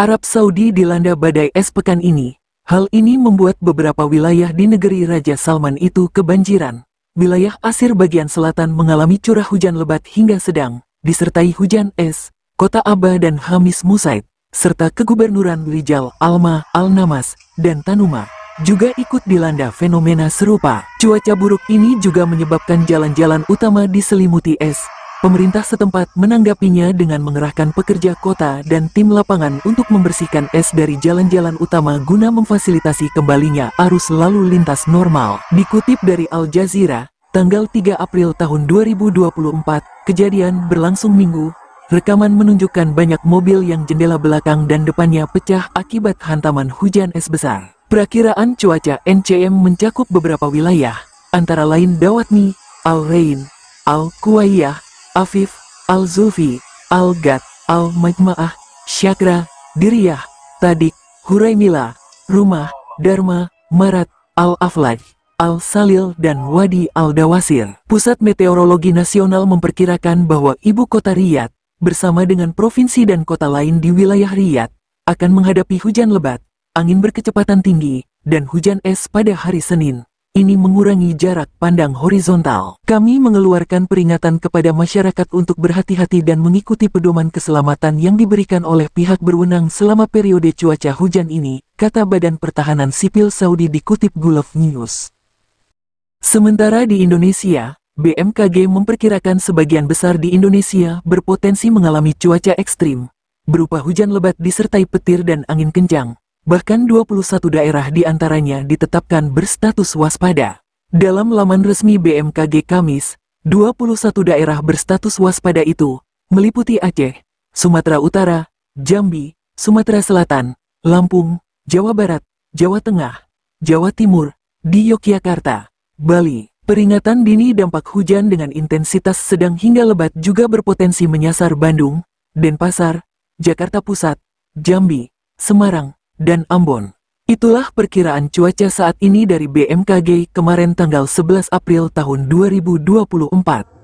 Arab Saudi dilanda badai es pekan ini. Hal ini membuat beberapa wilayah di negeri Raja Salman itu kebanjiran. Wilayah Asir bagian selatan mengalami curah hujan lebat hingga sedang, disertai hujan es, kota Aba dan Hamis Musaid, serta kegubernuran Rijal, Alma, Al-Namas, dan Tanuma, juga ikut dilanda fenomena serupa. Cuaca buruk ini juga menyebabkan jalan-jalan utama diselimuti es, Pemerintah setempat menanggapinya dengan mengerahkan pekerja kota dan tim lapangan untuk membersihkan es dari jalan-jalan utama guna memfasilitasi kembalinya arus lalu lintas normal. Dikutip dari Al Jazeera, tanggal 3 April tahun 2024, kejadian berlangsung minggu. Rekaman menunjukkan banyak mobil yang jendela belakang dan depannya pecah akibat hantaman hujan es besar. Perakiraan cuaca NCM mencakup beberapa wilayah, antara lain Dawatni, Al-Rain, Al-Kuwaiyah, Afif, Al-Zulfi, Al-Gad, Al-Majma'ah, Syakra, Diriyah, Tadik, Huraimila, Rumah, Dharma, Marat, Al-Aflaj, Al-Salil dan Wadi Al-Dawasir. Pusat Meteorologi Nasional memperkirakan bahwa ibu kota Riyadh, bersama dengan provinsi dan kota lain di wilayah Riyadh, akan menghadapi hujan lebat, angin berkecepatan tinggi, dan hujan es pada hari Senin. Ini mengurangi jarak pandang horizontal. Kami mengeluarkan peringatan kepada masyarakat untuk berhati-hati dan mengikuti pedoman keselamatan yang diberikan oleh pihak berwenang selama periode cuaca hujan ini, kata Badan Pertahanan Sipil Saudi dikutip Gulf News. Sementara di Indonesia, BMKG memperkirakan sebagian besar di Indonesia berpotensi mengalami cuaca ekstrim, berupa hujan lebat disertai petir dan angin kencang, Bahkan 21 daerah di antaranya ditetapkan berstatus waspada. Dalam laman resmi BMKG Kamis, 21 daerah berstatus waspada itu meliputi Aceh, Sumatera Utara, Jambi, Sumatera Selatan, Lampung, Jawa Barat, Jawa Tengah, Jawa Timur, di Yogyakarta, Bali. Peringatan dini dampak hujan dengan intensitas sedang hingga lebat juga berpotensi menyasar Bandung, Denpasar, Jakarta Pusat, Jambi, Semarang, dan Ambon. Itulah perkiraan cuaca saat ini dari BMKG kemarin tanggal 11 April tahun 2024.